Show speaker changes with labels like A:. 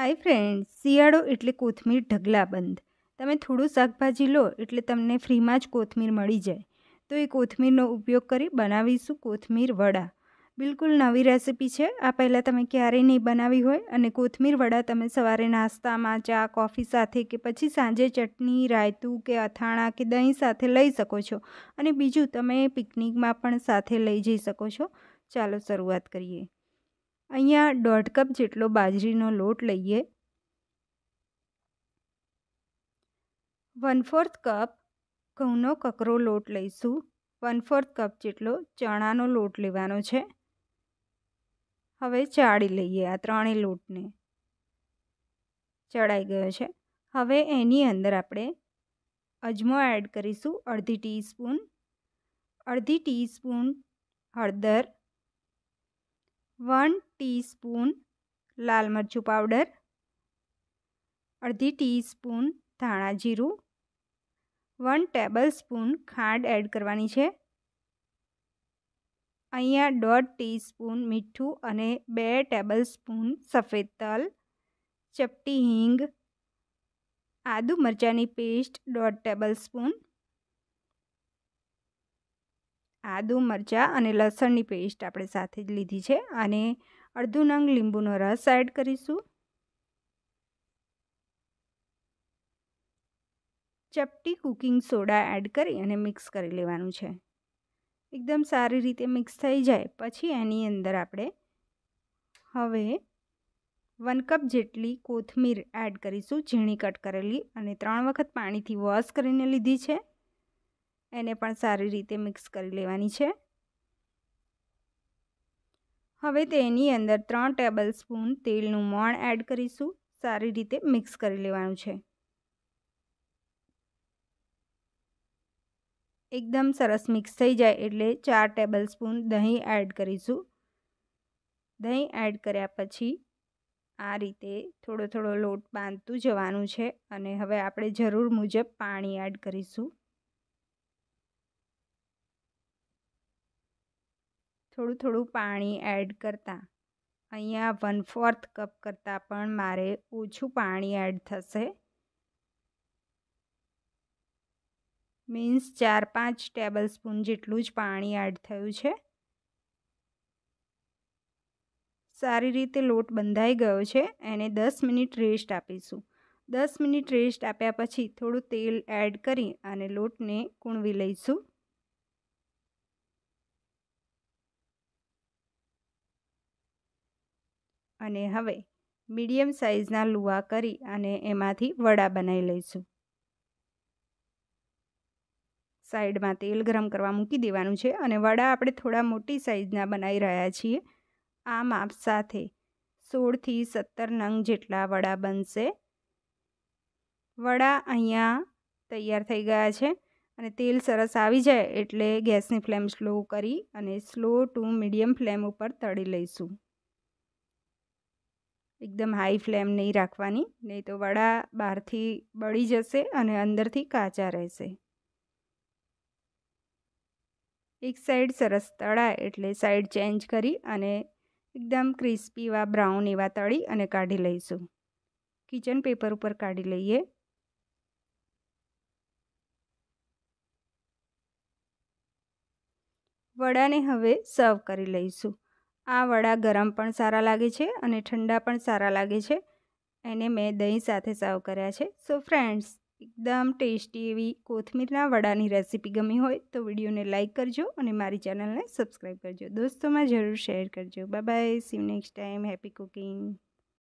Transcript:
A: હાય friend શિયાળો એટલે કોથમીર ઢગલાબંધ તમે થોડું શાકભાજી લો એટલે તમને ફ્રીમાં જ કોથમીર મળી જાય તો એ કોથમીરનો ઉપયોગ કરી બનાવીશું કોથમીર વડા બિલકુલ નવી રેસીપી છે આ પહેલાં તમે ક્યારેય નહીં બનાવી હોય અને કોથમીર વડા તમે સવારે નાસ્તામાં ચા કોફી સાથે કે પછી સાંજે ચટણી રાયતું કે અથાણા કે દહીં સાથે લઈ શકો છો અને બીજું તમે પિકનિકમાં પણ સાથે લઈ જઈ શકો છો ચાલો શરૂઆત કરીએ અહીંયા દોઢ કપ જેટલો બાજરીનો લોટ લઈએ વન ફોર્થ કપ ઘઉંનો કકરો લોટ લઈશું વન ફોર્થ કપ જેટલો ચણાનો લોટ લેવાનો છે હવે ચાળી લઈએ આ ત્રણેય લોટને ચડાઈ ગયો છે હવે એની અંદર આપણે અજમો એડ કરીશું અડધી ટીસ્પૂન અડધી ટીસ્પૂન હળદર વન ટીસ્પૂન લાલ મરચું પાવડર અડધી ટીસ્પૂન ધાણા જીરું વન ટેબલસ્પૂન ખાંડ એડ કરવાની છે અહીંયા દોઢ ટીસ્પૂન મીઠું અને બે ટેબલસ્પૂન સફેદ તલ ચપટી હિંગ આદુ મરચાંની પેસ્ટ દોઢ ટેબલસ્પૂન આદુ મરચાં અને લસણની પેસ્ટ આપણે સાથે જ લીધી છે અને અડધું નંગ લીંબુનો રસ એડ કરીશું ચપટી કુકિંગ સોડા એડ કરી અને મિક્સ કરી લેવાનું છે એકદમ સારી રીતે મિક્સ થઈ જાય પછી એની અંદર આપણે હવે વન કપ જેટલી કોથમીર એડ કરીશું ઝીણી કટ કરેલી અને ત્રણ વખત પાણીથી વોશ કરીને લીધી છે એને પણ સારી રીતે મિક્સ કરી લેવાની છે હવે તેની અંદર ત્રણ ટેબલ સ્પૂન તેલનું મોણ એડ કરીશું સારી રીતે મિક્સ કરી લેવાનું છે એકદમ સરસ મિક્સ થઈ જાય એટલે ચાર ટેબલ સ્પૂન દહીં એડ કરીશું દહીં એડ કર્યા પછી આ રીતે થોડો થોડો લોટ બાંધતું જવાનું છે અને હવે આપણે જરૂર મુજબ પાણી એડ કરીશું થોડું થોડું પાણી એડ કરતા અહીંયા વન ફોર્થ કપ કરતાં પણ મારે ઓછું પાણી એડ થશે મીન્સ ચાર પાંચ ટેબલ સ્પૂન જેટલું જ પાણી એડ થયું છે સારી રીતે લોટ બંધાઈ ગયો છે એને દસ મિનિટ રેસ્ટ આપીશું દસ મિનિટ રેસ્ટ આપ્યા પછી થોડું તેલ એડ કરી અને લોટને કૂણવી લઈશું અને હવે મીડિયમ સાઇઝના લુવા કરી અને એમાંથી વડા બનાવી લઈશું સાઈડમાં તેલ ગરમ કરવા મૂકી દેવાનું છે અને વડા આપણે થોડા મોટી સાઇઝના બનાવી રહ્યા છીએ આ માપ સાથે સોળથી સત્તર નંગ જેટલા વડા બનશે વડા અહીંયા તૈયાર થઈ ગયા છે અને તેલ સરસ આવી જાય એટલે ગેસની ફ્લેમ સ્લો કરી અને સ્લો ટુ મીડિયમ ફ્લેમ ઉપર તળી લઈશું એકદમ હાઈ ફ્લેમ નહીં રાખવાની નહીં તો વડા બહારથી બળી જશે અને અંદરથી કાચા રહેશે એક સાઈડ સરસ તળા એટલે સાઈડ ચેન્જ કરી અને એકદમ ક્રિસ્પી એવા બ્રાઉન એવા તળી અને કાઢી લઈશું કિચન પેપર ઉપર કાઢી લઈએ વડાને હવે સર્વ કરી લઈશું આ વડા ગરમ પણ સારા લાગે છે અને ઠંડા પણ સારા લાગે છે એને મેં દહીં સાથે સાવ કર્યા છે સો ફ્રેન્ડ્સ એકદમ ટેસ્ટી એવી કોથમીરના વડાની રેસીપી ગમી હોય તો વિડીયોને લાઇક કરજો અને મારી ચેનલને સબસ્ક્રાઈબ કરજો દોસ્તોમાં જરૂર શેર કરજો bye bye see next time happy cooking